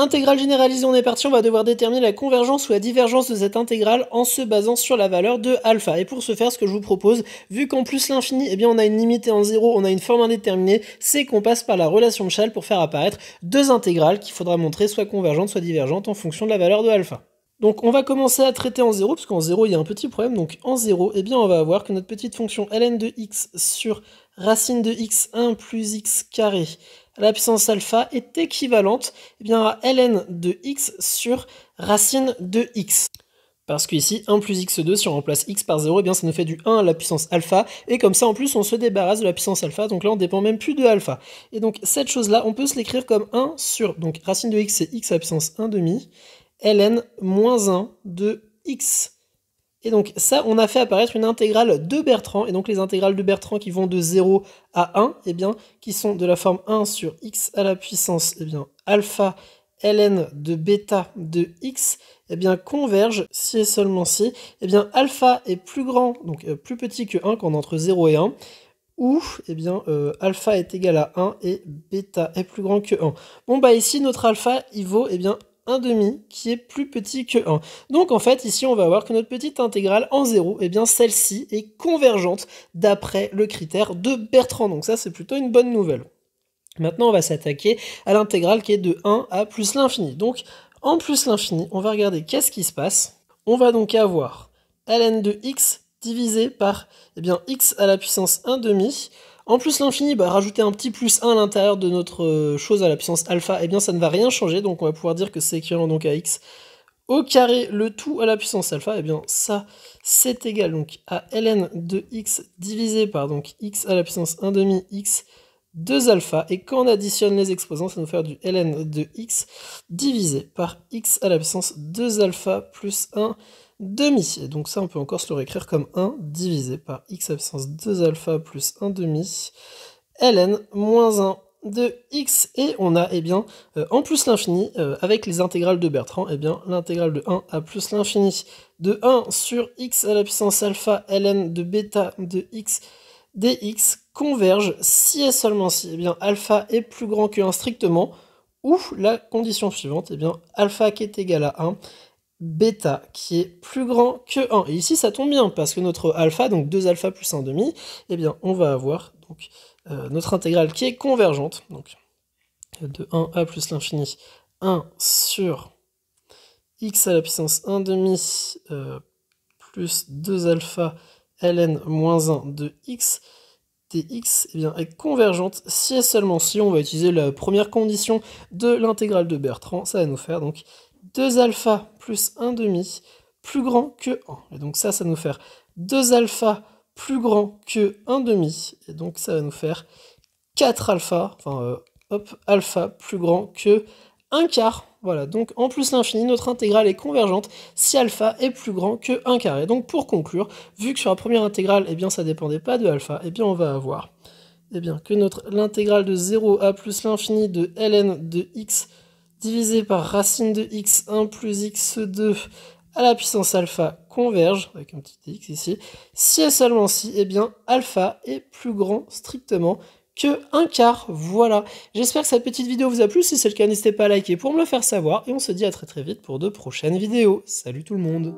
Intégrale généralisée, on est parti, on va devoir déterminer la convergence ou la divergence de cette intégrale en se basant sur la valeur de alpha. Et pour ce faire, ce que je vous propose, vu qu'en plus l'infini, eh bien on a une limite en 0, on a une forme indéterminée, c'est qu'on passe par la relation de Schall pour faire apparaître deux intégrales qu'il faudra montrer soit convergentes, soit divergentes en fonction de la valeur de alpha. Donc on va commencer à traiter en 0, parce qu'en 0 il y a un petit problème, donc en 0, eh bien on va avoir que notre petite fonction ln de x sur racine de x1 plus x carré la puissance alpha est équivalente eh bien, à ln de x sur racine de x. Parce qu'ici, 1 plus x2, si on remplace x par 0, eh bien ça nous fait du 1 à la puissance alpha, et comme ça en plus on se débarrasse de la puissance alpha, donc là on ne dépend même plus de alpha. Et donc cette chose-là, on peut se l'écrire comme 1 sur, donc racine de x c'est x à la puissance 1 demi, ln moins 1 de x. Et donc ça, on a fait apparaître une intégrale de Bertrand, et donc les intégrales de Bertrand qui vont de 0 à 1, eh bien, qui sont de la forme 1 sur x à la puissance eh bien, alpha ln de bêta de x, eh bien, convergent si et seulement si eh bien, alpha est plus grand, donc euh, plus petit que 1 quand on est entre 0 et 1, ou eh bien, euh, alpha est égal à 1 et bêta est plus grand que 1. Bon, bah ici, notre alpha, il vaut eh bien, demi qui est plus petit que 1. Donc en fait, ici, on va voir que notre petite intégrale en 0, et eh bien celle-ci est convergente d'après le critère de Bertrand. Donc ça, c'est plutôt une bonne nouvelle. Maintenant, on va s'attaquer à l'intégrale qui est de 1 à plus l'infini. Donc en plus l'infini, on va regarder qu'est-ce qui se passe. On va donc avoir ln de x divisé par eh bien, x à la puissance demi. En plus, l'infini, bah, rajouter un petit plus 1 à l'intérieur de notre euh, chose à la puissance alpha, et eh bien ça ne va rien changer, donc on va pouvoir dire que c'est équivalent donc à x au carré, le tout à la puissance alpha, et eh bien ça, c'est égal donc à ln de x divisé par donc x à la puissance 1 demi x 2 alpha, et quand on additionne les exposants, ça nous faire du ln de x divisé par x à la puissance 2 alpha plus 1 demi. Et donc ça, on peut encore se le réécrire comme 1 divisé par x puissance 2 alpha plus 1 demi ln moins 1 de x et on a eh bien euh, en plus l'infini euh, avec les intégrales de Bertrand eh bien l'intégrale de 1 à plus l'infini de 1 sur x à la puissance alpha ln de bêta de x dx converge si et seulement si eh bien alpha est plus grand que 1 strictement ou la condition suivante eh bien alpha qui est égal à 1 bêta qui est plus grand que 1. Et ici, ça tombe bien parce que notre alpha, donc 2 alpha plus 1 demi, eh bien, on va avoir donc, euh, notre intégrale qui est convergente. Donc, de 1 à plus l'infini, 1 sur x à la puissance 1 demi euh, plus 2 alpha ln moins 1 de x dx eh bien, est convergente si et seulement si on va utiliser la première condition de l'intégrale de Bertrand. Ça va nous faire donc 2 α plus 1 demi plus grand que 1. Et donc ça, ça va nous faire 2 α plus grand que 1 demi. Et donc ça va nous faire 4 α enfin euh, hop, alpha plus grand que 1 quart. Voilà, donc en plus l'infini, notre intégrale est convergente si alpha est plus grand que 1 carré. Donc pour conclure, vu que sur la première intégrale, eh bien ça dépendait pas de alpha, eh bien on va avoir eh bien, que l'intégrale de 0 à plus l'infini de ln de x divisé par racine de x1 plus x2 à la puissance alpha converge, avec un petit x ici, si et seulement si, eh bien alpha est plus grand strictement que 1 quart. Voilà. J'espère que cette petite vidéo vous a plu. Si c'est le cas, n'hésitez pas à liker pour me le faire savoir. Et on se dit à très très vite pour de prochaines vidéos. Salut tout le monde